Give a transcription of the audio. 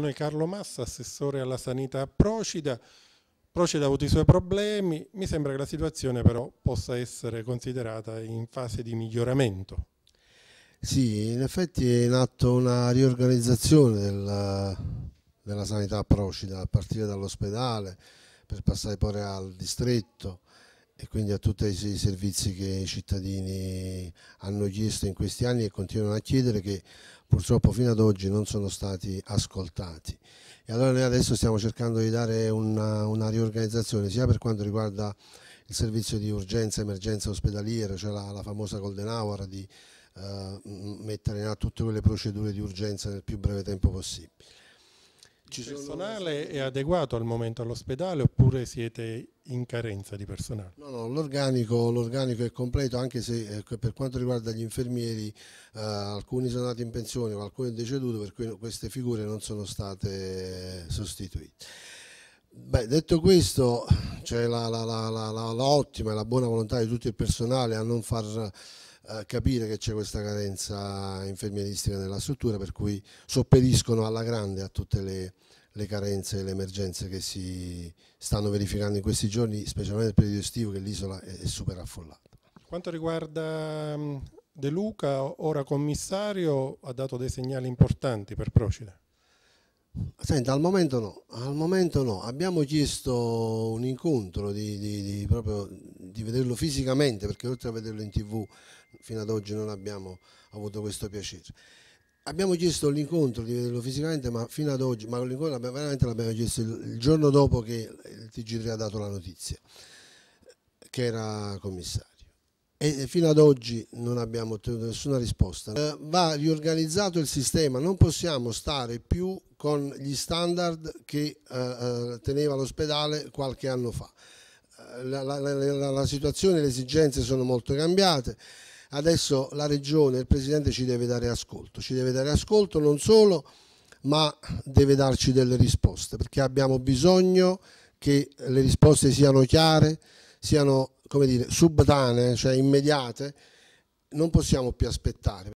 Noi Carlo Massa, assessore alla sanità a Procida. Procida ha avuto i suoi problemi, mi sembra che la situazione però possa essere considerata in fase di miglioramento. Sì, in effetti è in atto una riorganizzazione del, della sanità a Procida, a partire dall'ospedale, per passare poi al distretto, e quindi a tutti i servizi che i cittadini hanno chiesto in questi anni e continuano a chiedere che purtroppo fino ad oggi non sono stati ascoltati. E allora noi adesso stiamo cercando di dare una, una riorganizzazione sia per quanto riguarda il servizio di urgenza e emergenza ospedaliera, cioè la, la famosa Golden Hour di eh, mettere in atto tutte quelle procedure di urgenza nel più breve tempo possibile ci personale è adeguato al momento all'ospedale oppure siete in carenza di personale? No, no, l'organico, è completo anche se eh, per quanto riguarda gli infermieri eh, alcuni sono andati in pensione ma alcuni deceduto per cui queste figure non sono state sostituite. Beh, detto questo c'è la, ottima e la buona volontà di tutto il personale a non far eh, capire che c'è questa carenza infermieristica nella struttura, per cui sopperiscono alla grande a tutte le, le carenze e le emergenze che si stanno verificando in questi giorni, specialmente nel periodo estivo che l'isola è, è super affollata. Quanto riguarda mm, De Luca, ora commissario, ha dato dei segnali importanti per Procida. Senta, al momento no, al momento no. Abbiamo chiesto un incontro di, di, di proprio di vederlo fisicamente, perché oltre a vederlo in tv fino ad oggi non abbiamo avuto questo piacere. Abbiamo chiesto l'incontro di vederlo fisicamente, ma fino ad oggi, ma l'incontro veramente l'abbiamo chiesto il, giorno dopo che il TG3 ha dato la notizia, che era commissario. E fino ad oggi non abbiamo ottenuto nessuna risposta. Eh, va riorganizzato il sistema, non possiamo stare più con gli standard che eh, eh, teneva l'ospedale qualche anno fa la, la, la, la situazione e le esigenze sono molto cambiate. Adesso la Regione, il Presidente ci deve dare ascolto, ci deve dare ascolto non solo, ma deve darci delle risposte, perché abbiamo bisogno che le risposte siano chiare, siano come dire, subdane, cioè immediate. Non possiamo più aspettare.